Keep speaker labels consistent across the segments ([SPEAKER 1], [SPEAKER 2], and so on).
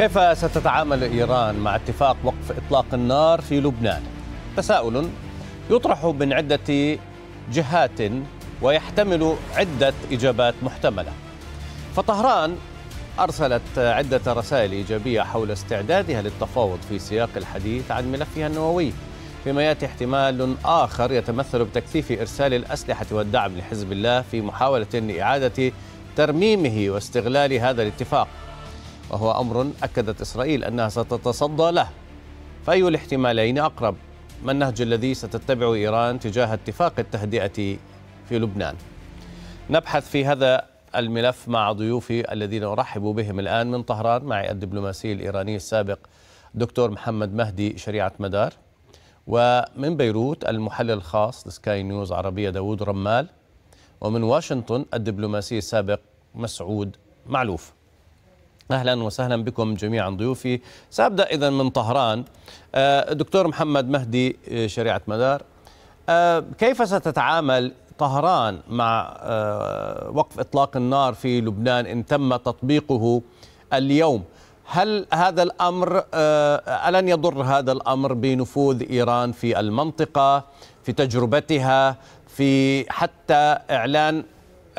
[SPEAKER 1] كيف ستتعامل إيران مع اتفاق وقف إطلاق النار في لبنان؟ تساؤل يطرح من عدة جهات ويحتمل عدة إجابات محتملة فطهران أرسلت عدة رسائل إيجابية حول استعدادها للتفاوض في سياق الحديث عن ملفها النووي فيما ياتي احتمال اخر يتمثل بتكثيف ارسال الاسلحه والدعم لحزب الله في محاوله لاعاده ترميمه واستغلال هذا الاتفاق وهو أمر أكدت إسرائيل أنها ستتصدى له فأي الاحتمالين أقرب؟ ما النهج الذي ستتبعه إيران تجاه اتفاق التهدئة في لبنان؟ نبحث في هذا الملف مع ضيوفي الذين أرحب بهم الآن من طهران معي الدبلوماسي الإيراني السابق دكتور محمد مهدي شريعة مدار ومن بيروت المحلل الخاص لسكاي نيوز عربية داود رمال ومن واشنطن الدبلوماسي السابق مسعود معلوف اهلا وسهلا بكم جميعا ضيوفي سابدا اذا من طهران آه، دكتور محمد مهدي آه، شريعه مدار آه، كيف ستتعامل طهران مع وقف اطلاق النار في لبنان ان تم تطبيقه اليوم هل هذا الامر الن يضر هذا الامر بنفوذ ايران في المنطقه في تجربتها في حتى اعلان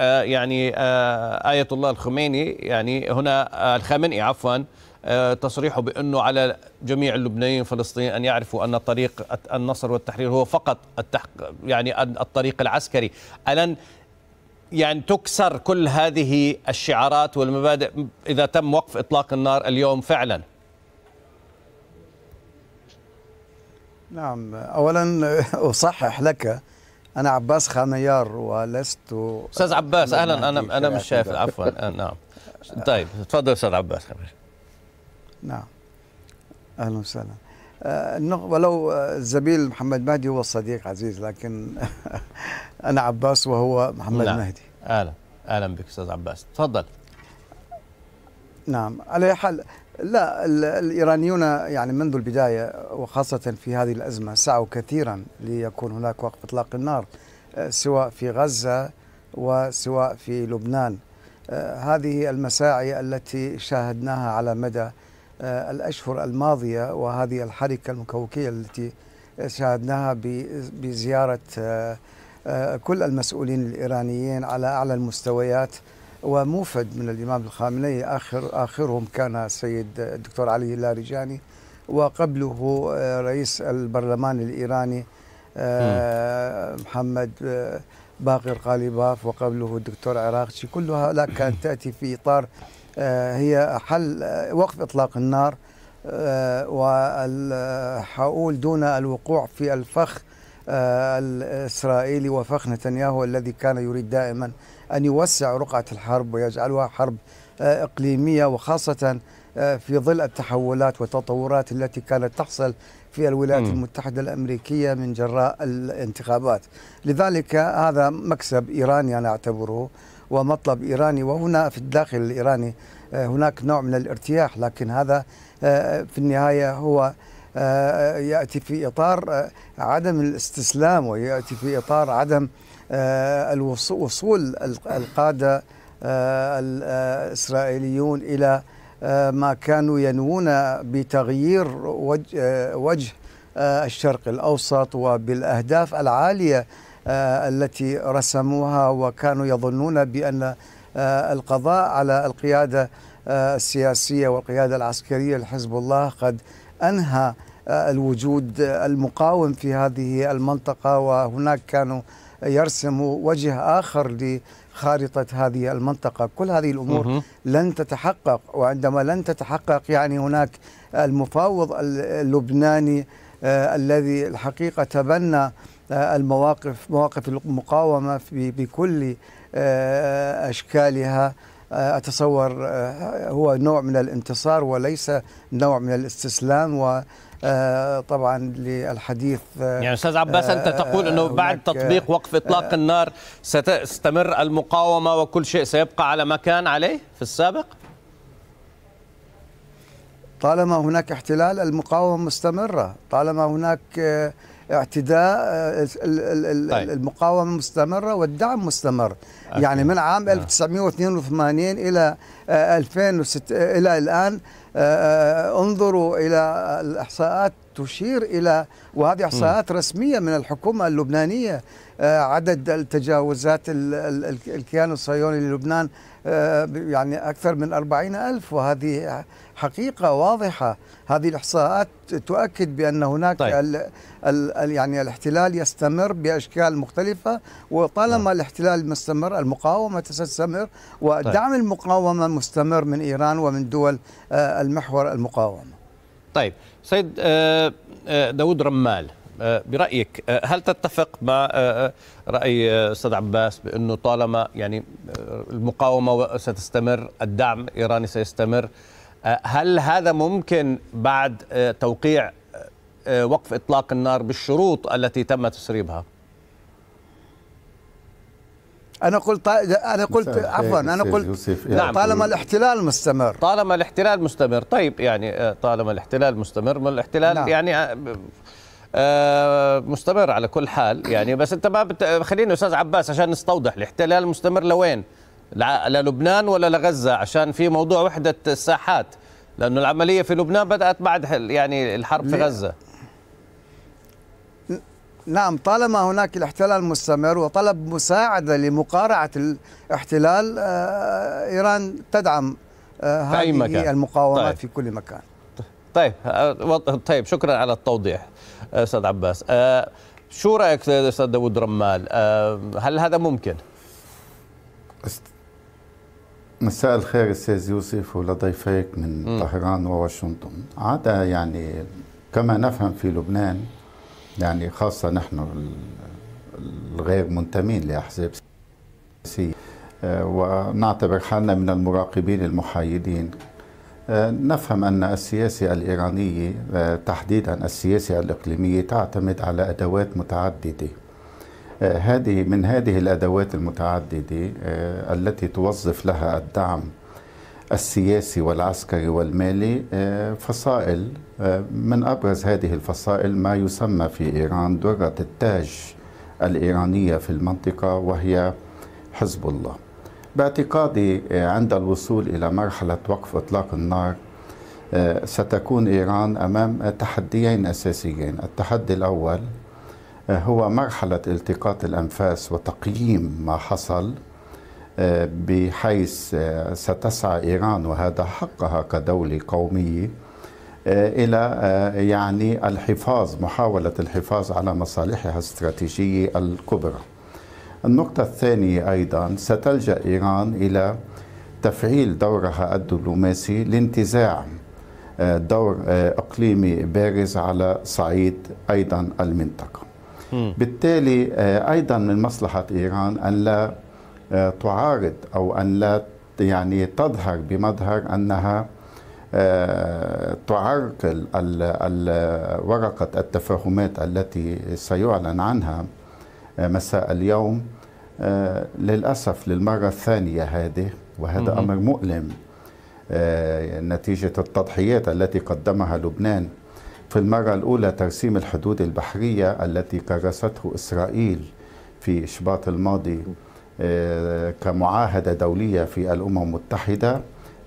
[SPEAKER 1] آه، يعني آه، آية الله الخميني يعني هنا آه، الخامنئي عفوا تصريحه بأنه على جميع اللبنانيين الفلسطينيين أن يعرفوا أن طريق النصر والتحرير هو فقط التحق يعني الطريق العسكري ألن يعني تكسر كل هذه الشعارات والمبادئ إذا تم وقف إطلاق النار اليوم فعلا
[SPEAKER 2] نعم أولا أصحح لك انا عباس خانيار ولست
[SPEAKER 1] استاذ عباس اهلا انا انا يعني مش شايف عفوا أه، نعم طيب تفضل استاذ عباس نعم
[SPEAKER 2] اهلا وسهلا آه ولو أه، الزميل محمد مهدي هو الصديق عزيز لكن انا عباس وهو محمد نعم. مهدي
[SPEAKER 1] اهلا اهلا بك استاذ عباس تفضل
[SPEAKER 2] نعم على حال لا الإيرانيون يعني منذ البداية وخاصة في هذه الأزمة سعوا كثيرا ليكون هناك وقف إطلاق النار آه، سواء في غزة وسواء في لبنان آه، هذه المساعي التي شاهدناها على مدى آه، الأشهر الماضية وهذه الحركة المكوكية التي شاهدناها بزيارة كل المسؤولين الإيرانيين على أعلى المستويات وموفد من الإمام الخامنئي آخر آخرهم كان السيد الدكتور علي اللارجاني وقبله آه، رئيس البرلمان الإيراني آه، محمد آه، باقر قاليباف وقبله الدكتور عراقشي كلها لا كانت تأتي في إطار هي حل وقف إطلاق النار والحؤول دون الوقوع في الفخ الإسرائيلي وفخ نتنياهو الذي كان يريد دائما أن يوسع رقعة الحرب ويجعلها حرب آه، إقليمية وخاصة آه، في ظل التحولات والتطورات التي كانت تحصل في الولايات م. المتحدة الأمريكية من جراء الانتخابات لذلك هذا مكسب إيراني أنا أعتبره ومطلب إيراني وهنا في الداخل الإيراني آه، هناك نوع من الارتياح لكن هذا في النهاية هو آه، ياتي في اطار آه، عدم الاستسلام وياتي في اطار عدم آه، الوصول القاده الاسرائيليون الى ما كانوا ينوون بتغيير وجه, وجه الشرق الاوسط وبالاهداف العاليه التي رسموها وكانوا يظنون بان القضاء على القياده السياسيه والقياده العسكريه لحزب الله قد أنهى آه، الوجود آه، المقاوم في هذه المنطقة وهناك كانوا يرسموا وجه آخر لخارطة هذه المنطقة كل هذه الأمور لن تتحقق وعندما لن تتحقق يعني هناك المفاوض اللبناني آه، الذي الحقيقة تبنى المواقف مواقف المقاومة بكل أشكالها آه، أتصور آه، هو نوع من الانتصار وليس نوع من الاستسلام و آه طبعا للحديث
[SPEAKER 1] آه يعني استاذ عباس آه انت تقول انه آه، بعد تطبيق وقف اطلاق النار ستستمر المقاومه وكل شيء سيبقى على ما كان عليه في السابق
[SPEAKER 2] طالما هناك احتلال المقاومه مستمره طالما هناك اعتداء آه، طيب. المقاومه مستمره والدعم مستمر أكيد. يعني من عام 1982 نعم. الى 2006 آه، آه، الى الان انظروا الى الاحصاءات تشير الى وهذه احصاءات رسميه من الحكومه اللبنانيه عدد التجاوزات الكيان الصهيوني للبنان يعني اكثر من أربعين الف وهذه حقيقه واضحه هذه الاحصاءات تؤكد بان هناك طيب. الـ الـ يعني الاحتلال يستمر باشكال مختلفه وطالما طيب. الاحتلال مستمر المقاومه تستمر طيب. ودعم طيب. المقاومه مستمر من ايران ومن دول آه، المحور المقاومه
[SPEAKER 1] طيب سيد آه، آه، داود رمال برايك هل تتفق مع راي استاذ عباس بانه طالما يعني المقاومه ستستمر الدعم الايراني سيستمر آه، هل هذا ممكن بعد آه، توقيع آه، وقف اطلاق النار بالشروط التي تم تسريبها؟ انا قلت انا قلت
[SPEAKER 2] عفوا انا قلت نعم طالما
[SPEAKER 1] الاحتلال مستمر طالما الاحتلال مستمر طيب يعني طالما الاحتلال مستمر ما الاحتلال نعم. يعني مستمر على كل حال يعني بس انت ما بت... خليني استاذ عباس عشان نستوضح الاحتلال مستمر لوين؟ للبنان ولا لغزة عشان في موضوع وحدة الساحات لأنه العملية في لبنان بدأت بعد يعني الحرب في غزة
[SPEAKER 2] نعم طالما هناك الاحتلال مستمر وطلب مساعدة لمقارعة الاحتلال آه، إيران تدعم آه، هذه مكان. المقاومات طيب. في كل مكان
[SPEAKER 1] طيب آه، طيب شكرا على التوضيح استاذ عباس شو رايك استاذ داوود رمال هل هذا ممكن
[SPEAKER 3] مساء الخير استاذ يوسف ولضيفيك من م. طهران وواشنطن عادة يعني كما نفهم في لبنان يعني خاصة نحن الغير منتمين لأحزاب سياسية آه، ونعتبر حالنا من المراقبين المحايدين آه، نفهم أن السياسة الإيرانية آه، تحديدا السياسة الإقليمية تعتمد على أدوات متعددة آه، هذه من هذه الادوات المتعدده آه، التي توظف لها الدعم السياسي والعسكري والمالي آه، فصائل من ابرز هذه الفصائل ما يسمى في ايران دره التاج الايرانيه في المنطقه وهي حزب الله. باعتقادي عند الوصول الى مرحله وقف اطلاق النار ستكون ايران امام تحديين اساسيين، التحدي الاول آه، هو مرحلة التقاط الأنفاس وتقييم ما حصل آه، بحيث آه، ستسعى إيران وهذا حقها كدولة قومية إلى يعني الحفاظ محاولة الحفاظ على مصالحها الاستراتيجية الكبرى النقطة الثانية أيضا ستلجأ إيران إلى تفعيل دورها الدبلوماسي لانتزاع دور اقليمي بارز على صعيد ايضا المنطقه بالتالي آه، أيضا من مصلحة إيران أن لا آه، تعارض أو أن لا يعني تظهر بمظهر أنها آه، تعرقل ورقة التفاهمات التي سيعلن عنها مساء اليوم للأسف للمرة الثانية هذه وهذا أمر مؤلم نتيجة التضحيات التي قدمها لبنان في المرة الأولى ترسيم الحدود البحرية التي كرسته إسرائيل في شباط الماضي آه، كمعاهدة دولية في الأمم المتحدة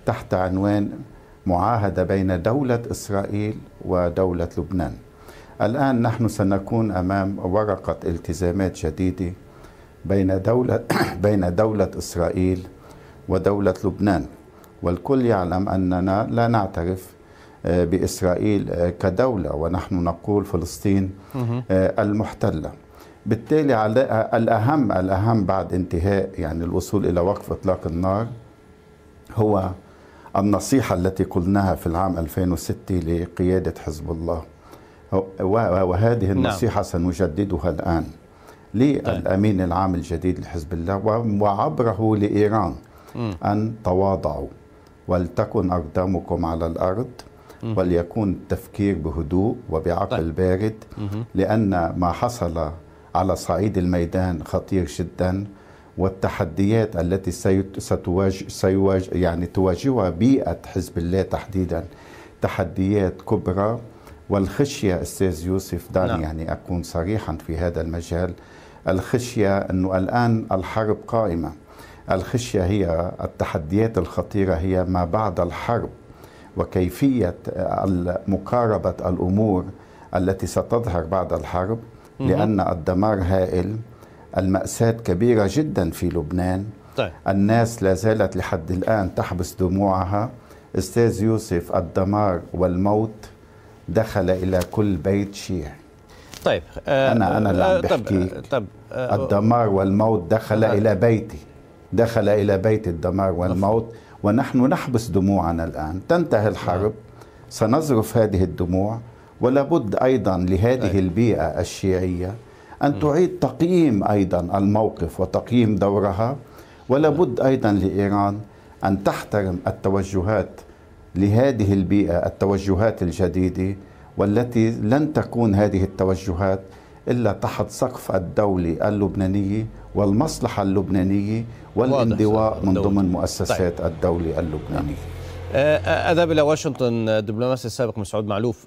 [SPEAKER 3] تحت عنوان معاهدة بين دولة إسرائيل ودولة لبنان الآن نحن سنكون أمام ورقة التزامات جديدة بين دولة, بين دولة إسرائيل ودولة لبنان والكل يعلم أننا لا نعترف آه، بإسرائيل آه، كدولة ونحن نقول فلسطين آه، المحتلة بالتالي الأهم الأهم بعد انتهاء يعني الوصول إلى وقف إطلاق النار هو النصيحة التي قلناها في العام 2006 لقيادة حزب الله وهذه نعم. النصيحة سنجددها الآن للأمين طيب. العام الجديد لحزب الله وعبره لإيران أن تواضعوا ولتكن أقدامكم على الأرض وليكون التفكير بهدوء وبعقل طيب. بارد لأن ما حصل على صعيد الميدان خطير جدا والتحديات التي ستواجه سيواجه يعني تواجهها بيئة حزب الله تحديدا تحديات كبرى والخشية أستاذ يوسف دعني نعم. يعني أكون صريحا في هذا المجال الخشية أنه الآن الحرب قائمة الخشية هي التحديات الخطيرة هي ما بعد الحرب وكيفية مقاربة الأمور التي ستظهر بعد الحرب لأن الدمار هائل المأساة كبيرة جدا في لبنان طيب. الناس لا زالت لحد الآن تحبس دموعها أستاذ يوسف الدمار والموت دخل إلى كل بيت شيعي
[SPEAKER 1] طيب آه أنا أنا اللي عم آه، بحكيك آه طب آه الدمار
[SPEAKER 3] والموت دخل آه إلى بيتي دخل إلى بيت الدمار والموت ونحن نحبس دموعنا الآن تنتهي الحرب نعم. سنزرف هذه الدموع ولابد أيضا لهذه نعم. البيئة الشيعية أن نعم. تعيد تقييم أيضا الموقف وتقييم دورها ولابد أيضا لإيران أن تحترم التوجهات لهذه البيئة التوجهات الجديدة والتي لن تكون هذه التوجهات إلا تحت سقف الدولة اللبنانية والمصلحة اللبنانية والاندواء من ضمن مؤسسات طيب. الدولة اللبنانية
[SPEAKER 1] آه، آه، أذهب إلى واشنطن الدبلوماسي آه، السابق مسعود معلوف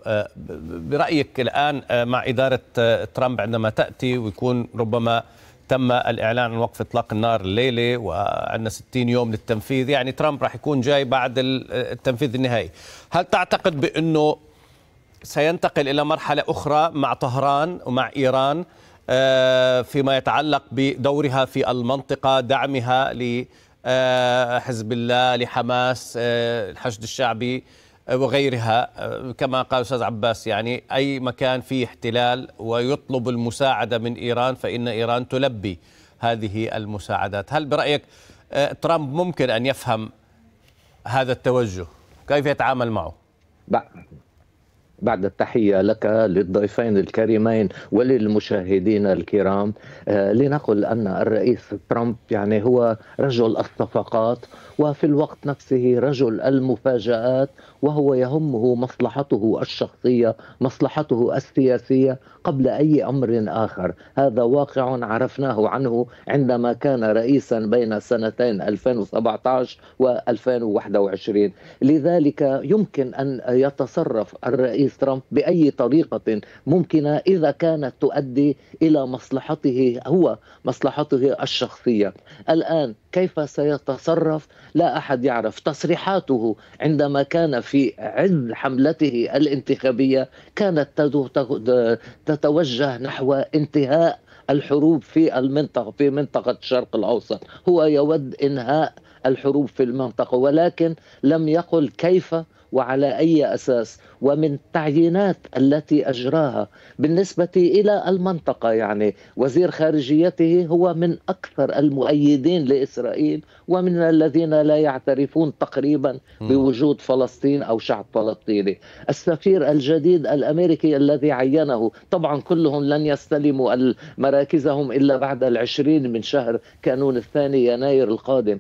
[SPEAKER 1] برأيك الآن مع إدارة ترامب عندما تأتي ويكون ربما تم الإعلان عن وقف إطلاق النار الليلة وعندنا 60 يوم للتنفيذ يعني ترامب راح يكون جاي بعد التنفيذ النهائي هل تعتقد بأنه سينتقل إلى مرحلة أخرى مع طهران ومع إيران آه، فيما يتعلق بدورها في المنطقة دعمها لحزب آه، الله لحماس آه، الحشد الشعبي وغيرها كما قال أستاذ عباس يعني أي مكان فيه احتلال ويطلب المساعدة من إيران فإن إيران تلبي هذه المساعدات هل برأيك ترامب ممكن أن يفهم هذا التوجه كيف يتعامل
[SPEAKER 4] معه؟ لا بعد التحية لك للضيفين الكريمين وللمشاهدين الكرام آه، لنقل أن الرئيس ترامب يعني هو رجل الصفقات وفي الوقت نفسه رجل المفاجآت وهو يهمه مصلحته الشخصيه مصلحته السياسيه قبل اي امر اخر هذا واقع عرفناه عنه عندما كان رئيسا بين سنتين 2017 و2021 لذلك يمكن ان يتصرف الرئيس ترامب باي طريقه ممكنه اذا كانت تؤدي الى مصلحته هو مصلحته الشخصيه الان كيف سيتصرف لا احد يعرف تصريحاته عندما كان في عز حملته الانتخابيه كانت تتوجه نحو انتهاء الحروب في المنطقه في منطقه الشرق الاوسط هو يود انهاء الحروب في المنطقه ولكن لم يقل كيف وعلى اي اساس ومن التعيينات التي اجراها بالنسبه الى المنطقه يعني وزير خارجيته هو من اكثر المؤيدين لاسرائيل ومن الذين لا يعترفون تقريبا بوجود فلسطين او شعب فلسطيني. السفير الجديد الامريكي الذي عينه طبعا كلهم لن يستلموا مراكزهم الا بعد العشرين من شهر كانون الثاني يناير القادم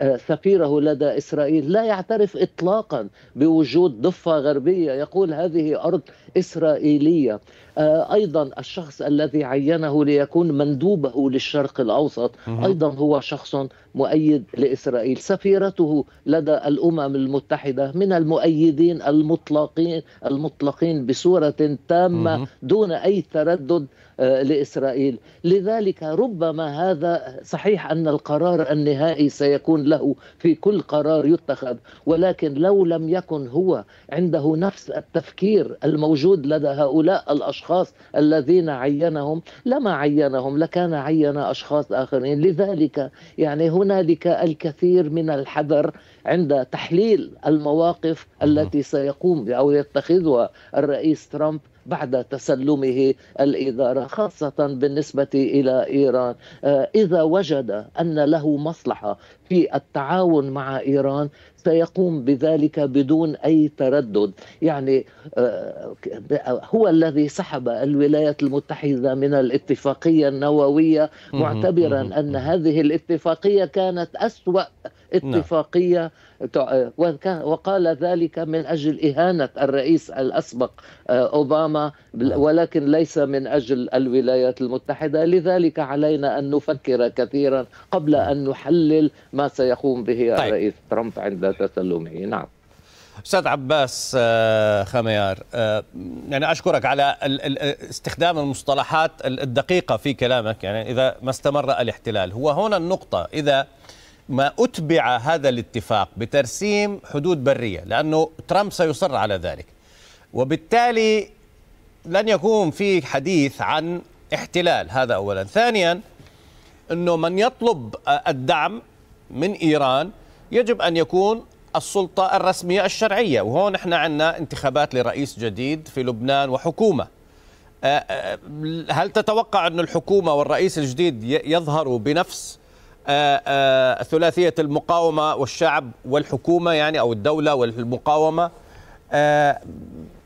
[SPEAKER 4] آه، سفيره لدى اسرائيل لا يعترف اطلاقا بوجود ضفه غربيه يقول هذه أرض إسرائيلية آه، ايضا الشخص الذي عينه ليكون مندوبه للشرق الاوسط ايضا هو شخص مؤيد لاسرائيل سفيرته لدى الامم المتحده من المؤيدين المطلقين المطلقين بصوره تامه دون اي تردد آه، لاسرائيل لذلك ربما هذا صحيح ان القرار النهائي سيكون له في كل قرار يتخذ ولكن لو لم يكن هو عنده نفس التفكير الموجود لدى هؤلاء الاشخاص الأشخاص الذين عينهم لما عينهم لكان عين أشخاص آخرين لذلك يعني هنالك الكثير من الحذر عند تحليل المواقف التي سيقوم أو يتخذها الرئيس ترامب بعد تسلمه الإدارة خاصة بالنسبة إلى إيران آه، إذا وجد أن له مصلحة في التعاون مع إيران سيقوم بذلك بدون أي تردد يعني آه، هو الذي سحب الولايات المتحدة من الاتفاقية النووية معتبرا أن هذه الاتفاقية كانت أسوأ نعم. اتفاقية وقال ذلك من أجل إهانة الرئيس الأسبق آه، أوباما نعم. ولكن ليس من أجل الولايات المتحدة لذلك علينا أن نفكر كثيرا قبل نعم. أن نحلل ما سيقوم به طيب. الرئيس ترامب عند تسلمه نعم
[SPEAKER 1] استاذ عباس آه، خميار آه، يعني اشكرك على استخدام المصطلحات الدقيقه في كلامك يعني اذا ما استمر الاحتلال هو هنا النقطه اذا ما أتبع هذا الاتفاق بترسيم حدود برية لأنه ترامب سيصر على ذلك وبالتالي لن يكون في حديث عن احتلال هذا أولا ثانيا أنه من يطلب الدعم من إيران يجب أن يكون السلطة الرسمية الشرعية وهون احنا عندنا انتخابات لرئيس جديد في لبنان وحكومة آه، آه، هل تتوقع أن الحكومة والرئيس الجديد يظهروا بنفس آه، آه، ثلاثيه المقاومه والشعب والحكومه يعني او الدوله والمقاومه آه،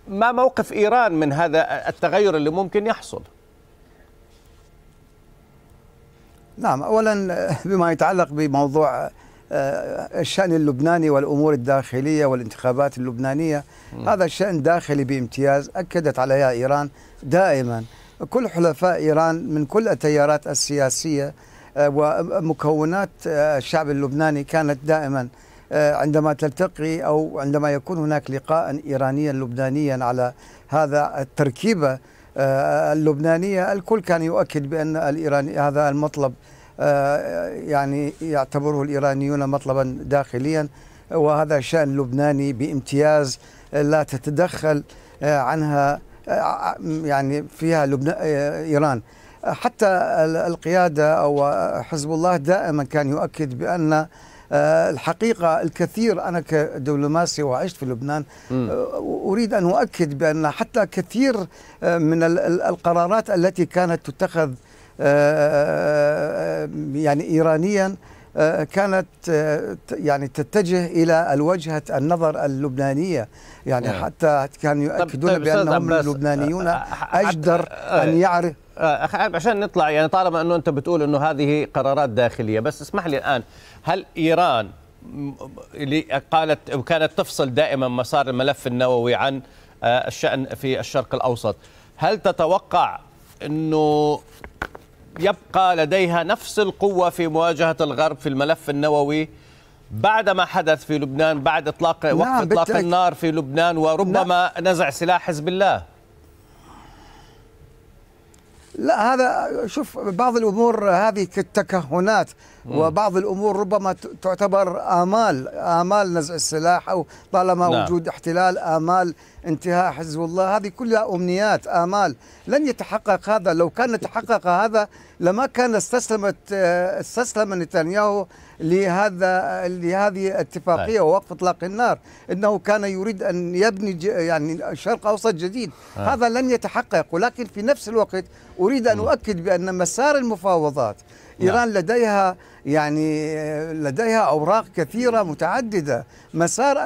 [SPEAKER 1] ما موقف ايران من هذا التغير اللي ممكن يحصل؟
[SPEAKER 2] نعم اولا بما يتعلق بموضوع الشأن اللبناني والأمور الداخلية والانتخابات اللبنانية م. هذا الشأن داخلي بامتياز أكدت عليها إيران دائما كل حلفاء إيران من كل التيارات السياسية ومكونات آه، الشعب اللبناني كانت دائما آه، عندما تلتقي أو عندما يكون هناك لقاء إيرانيا لبنانيا على هذا التركيبة آه، اللبنانية الكل كان يؤكد بأن الإيراني هذا المطلب يعني يعتبره الإيرانيون مطلبا داخليا وهذا شأن لبناني بامتياز لا تتدخل عنها يعني فيها لبنان إيران حتى القيادة أو حزب الله دائما كان يؤكد بأن آه، الحقيقة الكثير أنا كدبلوماسي وعشت في لبنان آه، أريد أن أؤكد بأن حتى كثير آه، من القرارات التي كانت تتخذ يعني إيرانيا آه، كانت آه، يعني تتجه الى الوجهه النظر اللبنانيه يعني نعم. حتى كانوا يؤكدون بان بانهم اللبنانيون آه، اجدر ان يعرف
[SPEAKER 1] عشان نطلع يعني طالما انه انت بتقول انه هذه قرارات داخليه بس اسمح لي الان هل ايران اللي قالت وكانت تفصل دائما مسار الملف النووي عن الشأن في الشرق الأوسط هل تتوقع أنه يبقى لديها نفس القوة في مواجهة الغرب في الملف النووي بعد ما حدث في لبنان بعد اطلاق نعم وقف اطلاق بتأك... النار في لبنان وربما نعم. نزع سلاح حزب الله
[SPEAKER 2] لا هذا شوف بعض الامور هذه كالتكهنات وبعض الامور ربما تعتبر امال امال نزع السلاح او طالما نعم. وجود احتلال امال انتهاء حزب الله هذه كلها امنيات امال لن يتحقق هذا لو كان تحقق هذا لما كان استسلمت آه، استسلم نتنياهو لهذا لهذه الاتفاقيه طيب. ووقف اطلاق النار انه كان يريد ان يبني يعني شرق اوسط جديد آه. هذا لن يتحقق ولكن في نفس الوقت اريد ان اؤكد بان مسار المفاوضات نعم. إيران لديها يعني لديها أوراق كثيرة متعددة مسار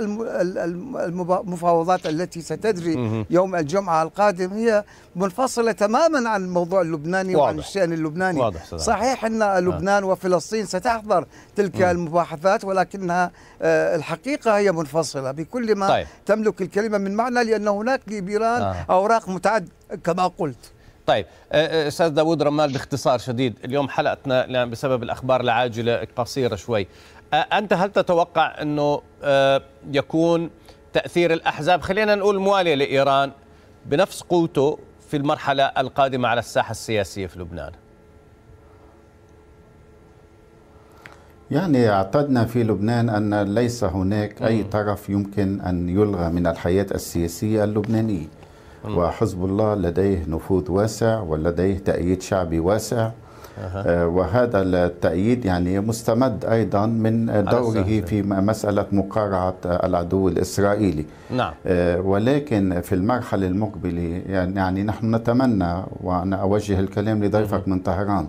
[SPEAKER 2] المفاوضات التي ستجري يوم الجمعة القادم هي منفصلة تماما عن الموضوع اللبناني واضح. وعن الشأن اللبناني واضح صحيح أن نعم. لبنان وفلسطين ستحضر تلك المباحثات ولكنها آه، الحقيقة هي منفصلة بكل ما طيب. تملك الكلمة من معنى لأن هناك لإيران آه. أوراق متعددة كما قلت
[SPEAKER 1] طيب أه، أه، استاذ داوود رمال باختصار شديد اليوم حلقتنا بسبب الاخبار العاجله قصيره شوي أه، انت هل تتوقع انه يكون تاثير الاحزاب خلينا نقول مواليه لايران بنفس قوته في المرحله القادمه على الساحه السياسيه في لبنان
[SPEAKER 3] يعني اعتدنا في لبنان ان ليس هناك اي طرف يمكن ان يلغى من الحياه السياسيه اللبنانيه وحزب الله لديه نفوذ واسع ولديه تأييد شعبي واسع أه. وهذا التأييد يعني مستمد أيضا من دوره في مسألة مقارعة العدو الإسرائيلي نعم. آه، ولكن في المرحلة المقبلة يعني-, يعني نحن نتمنى وأنا أوجه الكلام لضيفك من طهران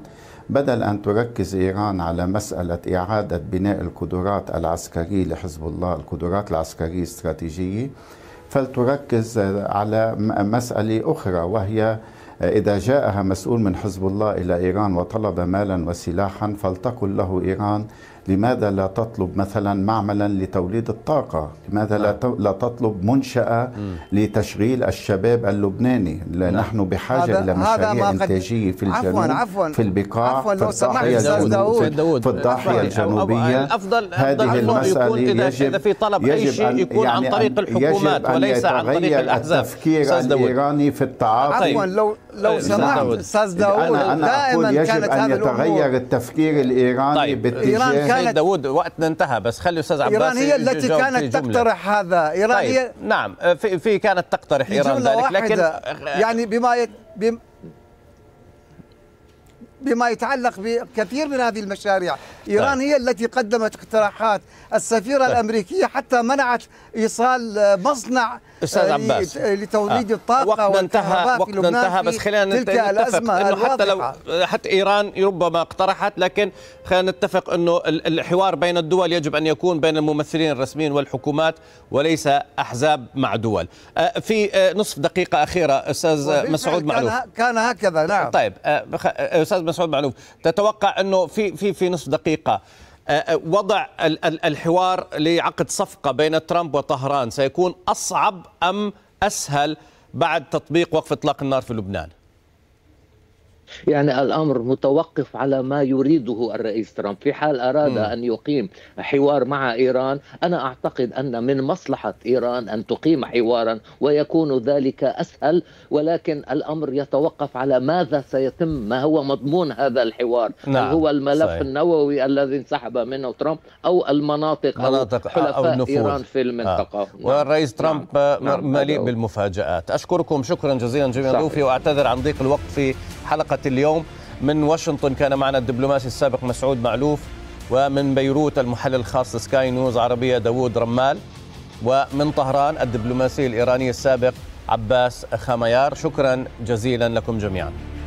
[SPEAKER 3] بدل أن تركز إيران على مسألة إعادة بناء القدرات العسكرية لحزب الله القدرات العسكرية الاستراتيجية فلتركز على مسألة أخرى وهي إذا جاءها مسؤول من حزب الله إلى إيران وطلب مالا وسلاحا فلتقل له إيران لماذا لا تطلب مثلا معملا لتوليد الطاقة لماذا لا, نعم. لا تطلب منشأة لتشغيل الشباب اللبناني لا. نعم. نحن بحاجة إلى مشاريع إنتاجية في الجنوب عفواً عفواً في البقاع عفواً في الضاحية الجنوبية في الضاحية الجنوبية أفضل هذه المسألة يجب إذا في طلب أي شيء يكون عن يعني طريق الحكومات وليس عن طريق الأحزاب التفكير الإيراني في التعاطي عفواً لو لو سمحت استاذ داوود دائما يجب كانت ان يتغير
[SPEAKER 1] التفكير الايراني طيب. باتجاه ايران كانت داوود وقتنا انتهى بس خلي استاذ عباس ايران هي التي كانت تقترح
[SPEAKER 2] هذا ايران طيب. هي
[SPEAKER 1] نعم في, في كانت تقترح ايران ذلك لكن يعني
[SPEAKER 2] بما يت... بما يتعلق بكثير من هذه المشاريع طيب. إيران طيب. هي التي قدمت اقتراحات السفيرة طيب. الأمريكية حتى منعت إيصال مصنع
[SPEAKER 1] أستاذ آه، عباس لتوليد آه. الطاقة وقت انتهى وقت انتهى بس خلينا تلك الأزمة إنه حتى لو حتى إيران ربما اقترحت لكن خلينا نتفق أنه الحوار بين الدول يجب أن يكون بين الممثلين الرسميين والحكومات وليس أحزاب مع دول آه، في آه، نصف دقيقة أخيرة أستاذ مسعود معلوم
[SPEAKER 2] كان هكذا نعم طيب
[SPEAKER 1] أستاذ مسعود معلوم تتوقع انه في في في نصف دقيقه آه، آه، وضع الحوار لعقد صفقه بين ترامب وطهران سيكون اصعب ام اسهل بعد تطبيق وقف اطلاق النار في لبنان
[SPEAKER 4] يعني الامر متوقف على ما يريده الرئيس ترامب في حال اراد م. ان يقيم حوار مع ايران انا اعتقد ان من مصلحه ايران ان تقيم حوارا ويكون ذلك اسهل ولكن الامر يتوقف على ماذا سيتم ما هو مضمون هذا الحوار نعم. هل هو الملف صحيح. النووي الذي انسحب منه ترامب او المناطق مناطق او حلفاء أو النفوذ. ايران في المنطقه آه.
[SPEAKER 1] نعم. والرئيس ترامب نعم. مليء نعم. بالمفاجات اشكركم شكرا جزيلا جميعا ضيوفي واعتذر عن ضيق الوقت في حلقة اليوم من واشنطن كان معنا الدبلوماسي السابق مسعود معلوف ومن بيروت المحلل الخاص سكاي نيوز عربية داوود رمال ومن طهران الدبلوماسي الإيراني السابق عباس خاميار شكرا جزيلا لكم جميعا